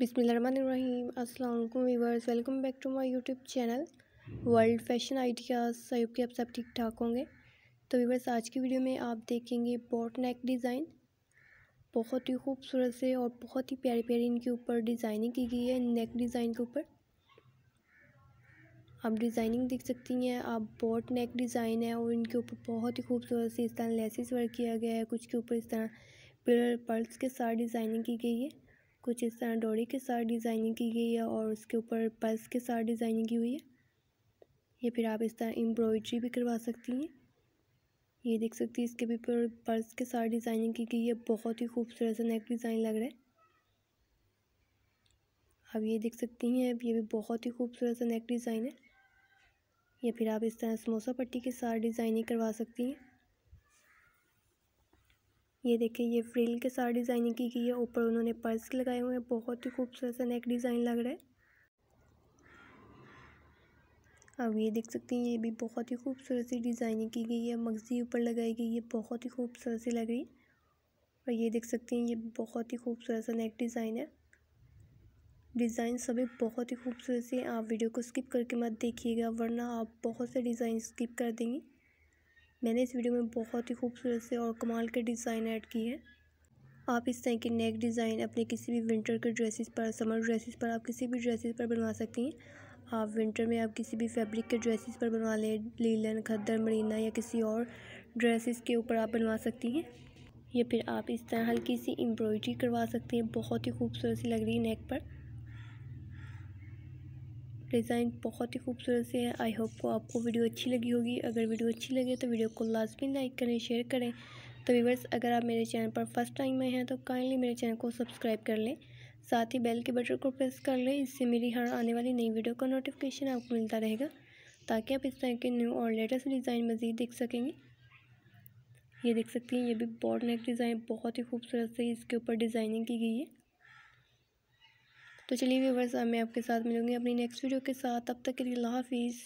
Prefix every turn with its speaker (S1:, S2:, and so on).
S1: बिसमीम अल्लाम viewers welcome back to my YouTube channel world fashion ideas सहयोग के आप सब ठीक ठाक होंगे तो वीवर्स आज की वीडियो में आप देखेंगे बॉट नेक डिज़ाइन बहुत ही खूबसूरत से और बहुत ही प्यारी प्यारी इनके ऊपर डिज़ाइनिंग की गई है नेक डिज़ाइन के ऊपर आप डिज़ाइनिंग देख सकती हैं आप बॉट नेक डिज़ाइन है और इनके ऊपर बहुत ही खूबसूरत से इस तरह लेसिस वर्क किया गया है कुछ के ऊपर इस तरह पर्ल्स के साथ डिज़ाइनिंग की गई है कुछ इस तरह डोरी के साथ डिज़ाइनिंग की गई है और उसके ऊपर पल्स के साथ डिज़ाइनिंग की हुई है या फिर आप इस तरह एम्ब्रॉयड्री भी करवा सकती हैं ये देख सकती हैं इसके भी पर पर्स के साथ डिज़ाइनिंग की गई है बहुत ही खूबसूरत सा नेक डिज़ाइन लग रहा है अब ये देख सकती हैं ये भी बहुत ही खूबसूरत सा नेक डिज़ाइन है या फिर आप इस तरह समोसा पट्टी के साथ डिज़ाइनिंग करवा सकती हैं ये देखिए ये फ्रिल के साथ डिजाइनिंग की गई है ऊपर उन्होंने पर्स लगाए हुए हैं बहुत ही खूबसूरत सा नेक डिज़ाइन लग रहा है अब ये देख सकते हैं ये भी बहुत ही खूबसूरत सी डिज़ाइनिंग की गई है मगजी ऊपर लगाई गई है बहुत ही खूबसूरत सी लग रही और ये देख सकते हैं ये बहुत ही खूबसूरत सा नेक डिज़ाइन है डिज़ाइन सभी बहुत ही खूबसूरत सी है आप वीडियो को स्किप करके मत देखिएगा वरना आप बहुत से डिज़ाइन स्किप कर देंगी मैंने इस वीडियो में बहुत ही खूबसूरत से और कमाल के डिज़ाइन ऐड किए हैं आप इस तरह के नेक डिज़ाइन अपने किसी भी विंटर के ड्रेसेस पर समर ड्रेसेस पर आप किसी भी ड्रेसेस पर बनवा सकती हैं आप विंटर में आप किसी भी फैब्रिक के ड्रेसेस पर बनवा लें लीलन खद्दर मरीना या किसी और ड्रेसेस के ऊपर आप बनवा सकती हैं या फिर आप इस तरह हल्की सी एम्ब्रॉयडरी करवा सकती हैं बहुत ही खूबसूरत सी लग रही है नेक पर डिज़ाइन बहुत ही खूबसूरत से है आई होप को आपको वीडियो अच्छी लगी होगी अगर वीडियो अच्छी लगे तो वीडियो को लाजमी लाइक करें शेयर करें तो व्यूवर्स अगर आप मेरे चैनल पर फर्स्ट टाइम आए हैं तो काइंडली मेरे चैनल को सब्सक्राइब कर लें साथ ही बेल के बटन को प्रेस कर लें इससे मेरी हर आने वाली नई वीडियो का नोटिफिकेशन आपको मिलता रहेगा ताकि आप इस तरह के न्यू और लेटेस्ट डिज़ाइन मज़ीद देख सकेंगे ये देख सकती हैं ये भी बॉर्ड नेक डिज़ाइन बहुत ही खूबसूरत से इसके ऊपर डिज़ाइनिंग की गई है तो चलिए व्यवर्स मैं आपके साथ मिलूँगी अपनी नेक्स्ट वीडियो के साथ तब तक के लिए हाफिज़